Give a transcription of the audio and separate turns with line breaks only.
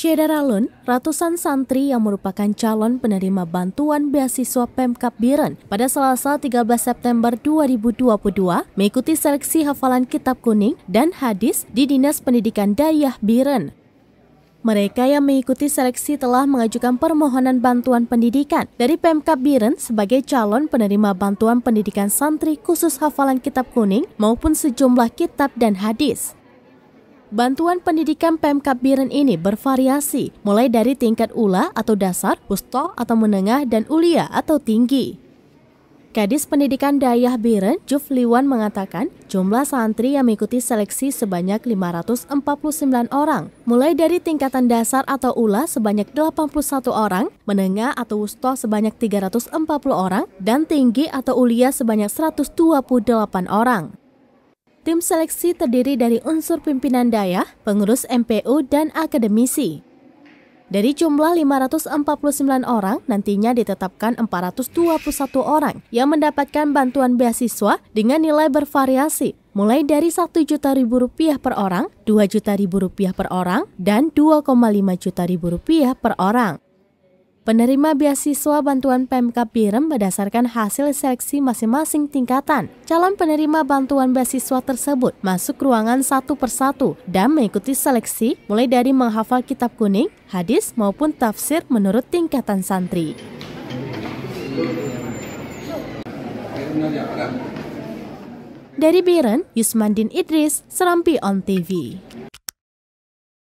Dalam Lun, ratusan santri yang merupakan calon penerima bantuan beasiswa Pemkap Biren pada Selasa 13 September 2022 mengikuti seleksi hafalan kitab kuning dan hadis di Dinas Pendidikan Dayah Biren. Mereka yang mengikuti seleksi telah mengajukan permohonan bantuan pendidikan dari Pemkab Biren sebagai calon penerima bantuan pendidikan santri khusus hafalan kitab kuning maupun sejumlah kitab dan hadis. Bantuan pendidikan Pemkab Biren ini bervariasi, mulai dari tingkat ULA atau dasar, pusto atau menengah, dan ULIA atau tinggi. Kadis Pendidikan Dayah Biren, Jufliwan mengatakan jumlah santri yang mengikuti seleksi sebanyak 549 orang, mulai dari tingkatan dasar atau ULA sebanyak 81 orang, menengah atau usto sebanyak 340 orang, dan tinggi atau ulia sebanyak 128 orang. Tim seleksi terdiri dari unsur pimpinan dayah, pengurus MPU, dan akademisi. Dari jumlah 549 orang, nantinya ditetapkan 421 orang yang mendapatkan bantuan beasiswa dengan nilai bervariasi, mulai dari 1 juta ribu rupiah per orang, 2 juta ribu rupiah per orang, dan 2,5 juta ribu rupiah per orang. Penerima beasiswa bantuan Pemkap Birem berdasarkan hasil seleksi masing-masing tingkatan. Calon penerima bantuan beasiswa tersebut masuk ruangan satu persatu dan mengikuti seleksi mulai dari menghafal kitab kuning, hadis maupun tafsir menurut tingkatan santri. Dari Biren, Yusmandin Idris, Serampi On TV.